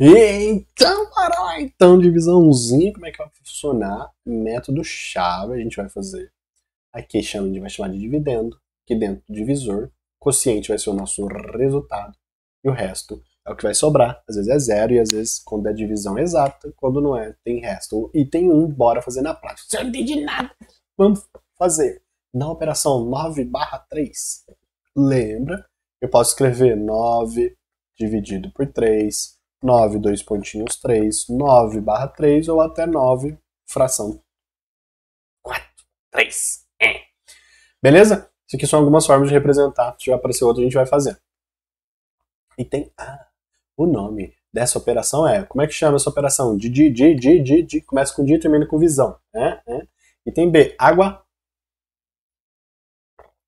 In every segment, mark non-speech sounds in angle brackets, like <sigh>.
Então, bora Então, divisãozinha, como é que vai funcionar? Método chave, a gente vai fazer. Aqui a gente vai chamar de dividendo, que dentro do divisor. Quociente vai ser o nosso resultado. E o resto é o que vai sobrar. Às vezes é zero e às vezes quando é divisão exata, quando não é, tem resto. E tem um, bora fazer na prática. Você não entende nada, vamos fazer. Na operação 9 barra 3, lembra? Eu posso escrever 9 dividido por 3, 9, 2 pontinhos, 3, 9 barra 3 ou até 9 fração 4, 3. É. Beleza? Isso aqui são algumas formas de representar. Se tiver aparecer outro, a gente vai fazer. E tem ah, o nome dessa operação é. Como é que chama essa operação? De, de, de, de, de, de. Começa com dia e termina com visão. Né? É. E tem B, água.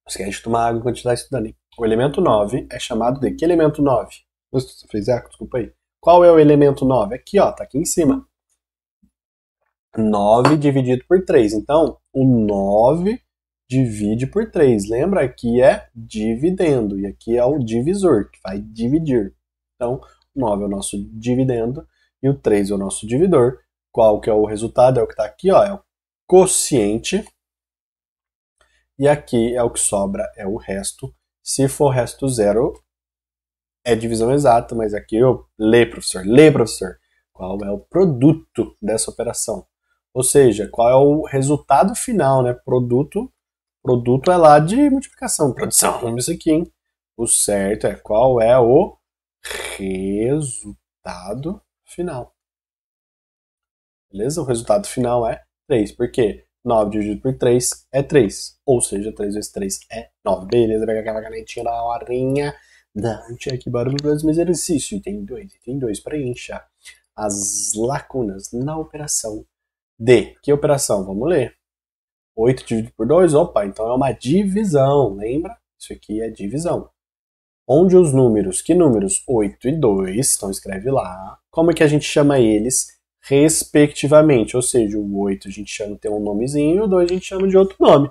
Esquece de tomar água enquanto está estudando. O elemento 9 é chamado de que elemento 9? Você fez eco? Desculpa aí. Qual é o elemento 9? Aqui, ó, tá aqui em cima. 9 dividido por 3. Então, o 9 divide por 3. Lembra? Aqui é dividendo. E aqui é o divisor, que vai dividir. Então, o 9 é o nosso dividendo e o 3 é o nosso dividor. Qual que é o resultado? É o que está aqui, ó, é o quociente. E aqui é o que sobra, é o resto. Se for resto zero, é divisão exata, mas aqui eu lê, professor, lê, professor, qual é o produto dessa operação. Ou seja, qual é o resultado final, né? Produto, produto é lá de multiplicação, produção, <laughs> vamos isso aqui, hein? O certo é qual é o resultado final. Beleza? O resultado final é 3, Por quê? 9 dividido por 3 é 3, ou seja, 3 vezes 3 é 9. Beleza, pega aquela canetinha da horinha Dante aqui barulho do mesmo exercício, item 2, item 2, preencha as lacunas na operação D. Que operação? Vamos ler. 8 dividido por 2, opa, então é uma divisão, lembra? Isso aqui é divisão. Onde os números, que números? 8 e 2, então escreve lá. Como é que a gente chama eles? Respectivamente, ou seja, o 8 a gente chama de um nomezinho, E o 2 a gente chama de outro nome.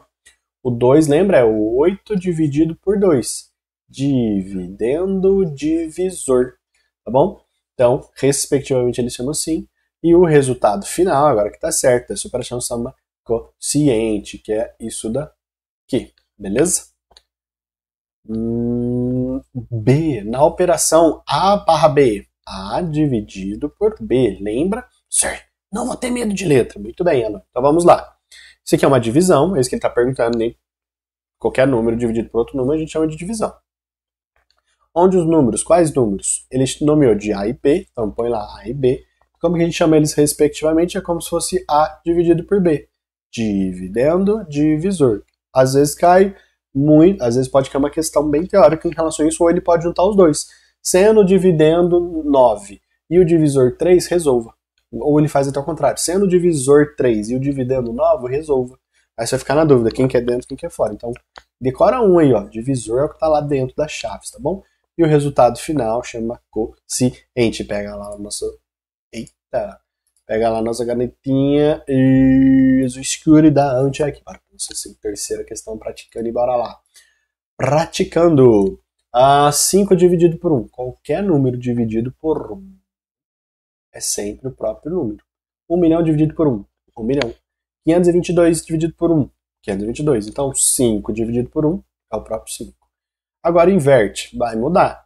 O 2, lembra, é o 8 dividido por 2 dividendo divisor, tá bom? Então, respectivamente, eles chamam assim. E o resultado final, agora que está certo, é superação samba quociente, que é isso daqui, beleza? Hum, B, na operação A barra B, A dividido por B, lembra? Certo, não vou ter medo de letra, muito bem, Ana. Então vamos lá. Isso aqui é uma divisão, é isso que ele está perguntando, né? Qualquer número dividido por outro número a gente chama de divisão. Onde os números, quais números? Ele nomeou de A e B, então põe lá A e B. Como que a gente chama eles respectivamente? É como se fosse A dividido por B. Dividendo, divisor. Às vezes cai muito, às vezes pode cair uma questão bem teórica em relação a isso, ou ele pode juntar os dois. Sendo dividendo 9 e o divisor 3, resolva. Ou ele faz até o contrário. Sendo divisor 3 e o dividendo 9, resolva. Aí você vai ficar na dúvida, quem que é dentro, quem que é fora. Então, decora um aí, ó. Divisor é o que está lá dentro das chaves, tá bom? e o resultado final chama quociente. Pega lá o nosso. Eita! Pega lá a nossa canetinha e a escuridão. Check. Para com a terceira questão, praticando e bora lá. Praticando. Ah, 5 dividido por 1. Um. Qualquer número dividido por 1 um é sempre o próprio número. 1 um milhão dividido por 1. 1 milhão. 522 dividido por 1. 522. Então, 5 dividido por 1 é o próprio 5. Agora inverte, vai mudar.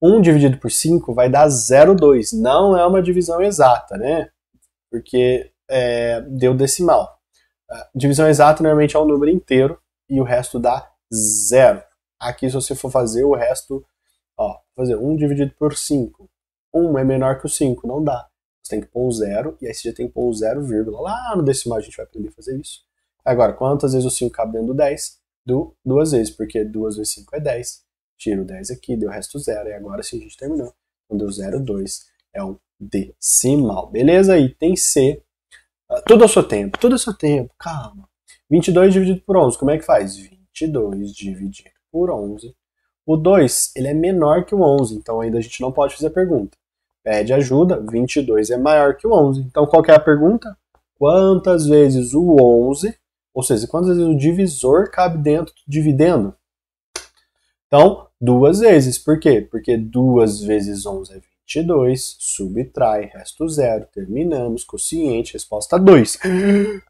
1 dividido por 5 vai dar 0,2. Não é uma divisão exata, né? Porque é, deu decimal. A divisão exata normalmente é o um número inteiro e o resto dá 0. Aqui, se você for fazer o resto, ó, fazer 1 dividido por 5. 1 é menor que o 5, não dá. Você tem que pôr o 0 e aí você já tem que pôr o 0, vírgula. Lá no decimal a gente vai aprender a fazer isso. Agora, quantas vezes o 5 cabe dentro do 10? do, duas vezes, porque 2 vezes 5 é 10. Tiro 10 aqui, deu o resto zero. E agora sim a gente terminou. Então deu 0,2. É um decimal. Beleza? Item C. Ah, tudo ao seu tempo. Tudo ao seu tempo. Calma. 22 dividido por 11. Como é que faz? 22 dividido por 11. O 2, ele é menor que o 11. Então ainda a gente não pode fazer a pergunta. Pede ajuda. 22 é maior que o 11. Então qual é a pergunta? Quantas vezes o 11 ou seja, quantas vezes o divisor cabe dentro do dividendo? Então, duas vezes. Por quê? Porque duas vezes 11 é 22, subtrai, resto zero, terminamos, quociente, resposta 2. O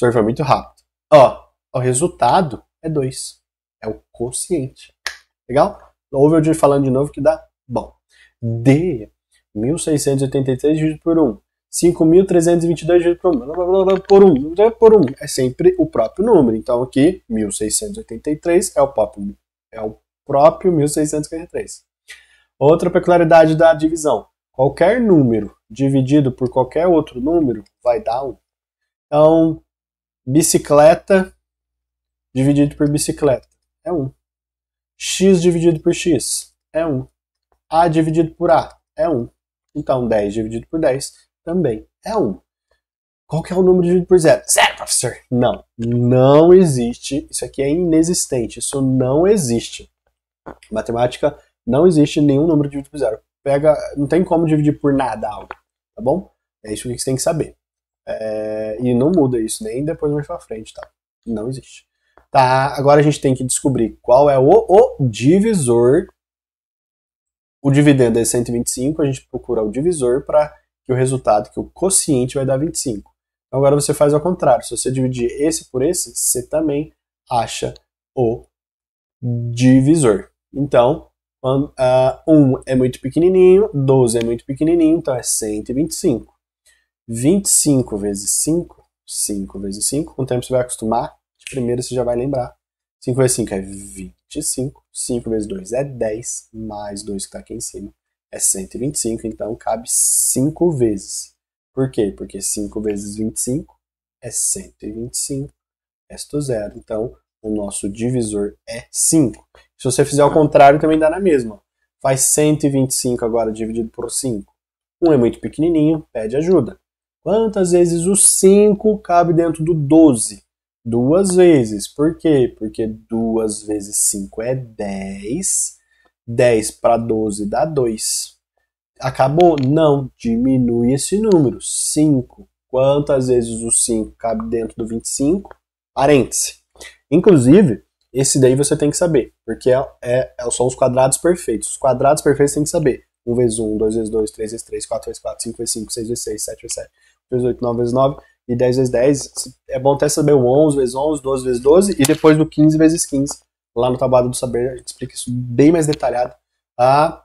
senhor foi muito rápido. Ó, o resultado é 2. É o quociente. Legal? Ouve eu falando de novo que dá bom. D, 1683 dividido por 1. 5.322 por 1 por 1 é, é sempre o próprio número. Então aqui 1.683 é o próprio é o próprio 1.643. Outra peculiaridade da divisão: qualquer número dividido por qualquer outro número vai dar 1. Então bicicleta dividido por bicicleta é 1. x dividido por x é 1. a dividido por a é 1. Então, 10 dividido por 10 também é 1. Um. Qual que é o número dividido por zero? Zero, professor! Não, não existe. Isso aqui é inexistente. Isso não existe. Matemática não existe nenhum número dividido por zero. Pega, não tem como dividir por nada algo, tá bom? É isso que você tem que saber. É, e não muda isso nem depois mais pra frente, tá? Não existe. Tá, agora a gente tem que descobrir qual é o, o divisor. O dividendo é 125, a gente procura o divisor para e o resultado que o quociente vai dar 25. Então agora você faz ao contrário. Se você dividir esse por esse, você também acha o divisor. Então, 1 uh, ah, um é muito pequenininho, 12 é muito pequenininho, então é 125. 25 vezes 5, 5 vezes 5, com o tempo você vai acostumar, de primeira você já vai lembrar. 5 vezes 5 é 25, 5 vezes 2 é 10, mais 2 que está aqui em cima é 125, então cabe 5 vezes. Por quê? Porque 5 vezes 25 é 125, resto zero. Então, o nosso divisor é 5. Se você fizer o contrário, também dá na mesma. Faz 125 agora dividido por 5. 1 um é muito pequenininho, pede ajuda. Quantas vezes o 5 cabe dentro do 12? Duas vezes. Por quê? Porque 2 vezes 5 é 10. 10 10 para 12 dá 2. Acabou? Não. Diminui esse número. 5. Quantas vezes o 5 cabe dentro do 25? Parêntese. Inclusive, esse daí você tem que saber, porque é, é, é, são os quadrados perfeitos. Os quadrados perfeitos tem que saber. 1 vezes 1, 2 vezes 2, 3 vezes 3, 4 vezes 4, 5 vezes 5, 6 vezes 6, 7 vezes 7, 8 vezes 8, 9 vezes 9 e 10 vezes 10. É bom até saber o 11 vezes 11, 12 vezes 12 e depois do 15 vezes 15 lá no Tabuado do Saber, a gente explica isso bem mais detalhado, tá?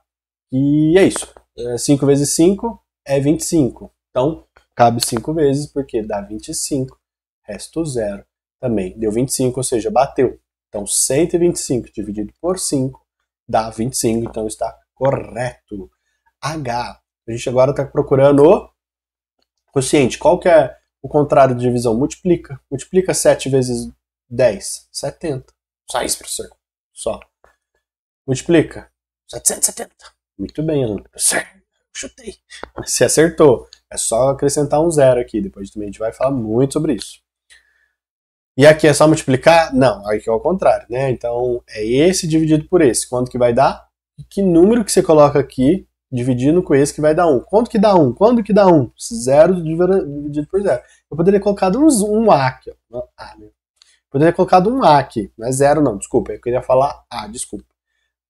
E é isso. 5 é vezes 5 é 25. Então, cabe 5 vezes, porque dá 25, resto zero também. Deu 25, ou seja, bateu. Então, 125 dividido por 5 dá 25, então está correto. H. A gente agora está procurando o quociente. Qual que é o contrário de divisão? Multiplica. Multiplica 7 vezes 10, 70. Só isso, professor. Só. Multiplica. 770. Muito bem, aluno. Professor, chutei. Você acertou. É só acrescentar um zero aqui. Depois também a gente vai falar muito sobre isso. E aqui é só multiplicar? Não, aqui é o contrário, né? Então, é esse dividido por esse. Quanto que vai dar? E que número que você coloca aqui, dividindo com esse, que vai dar 1. Um. Quanto que dá 1? Um? Quando que dá 1? Um? Zero dividido por zero. Eu poderia colocar uns, um A aqui. Ó. Ah, meu Poderia ter colocado um A aqui, não é zero não, desculpa, eu queria falar A, desculpa.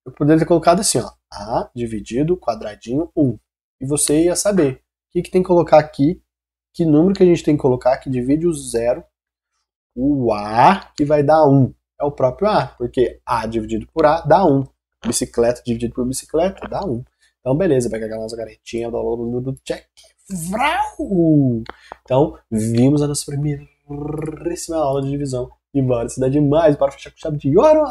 Eu poderia ter colocado assim, ó, A dividido quadradinho 1. E você ia saber o que, que tem que colocar aqui, que número que a gente tem que colocar que divide o zero, o A, que vai dar 1. É o próprio A, porque A dividido por A dá 1. Bicicleta dividido por bicicleta dá 1. Então, beleza, vai pegar nossa garetinha, do blá, check. Vrau! Então, vimos a nossa primeira aula de divisão embora. dá é demais, bora fechar com chave de ouro!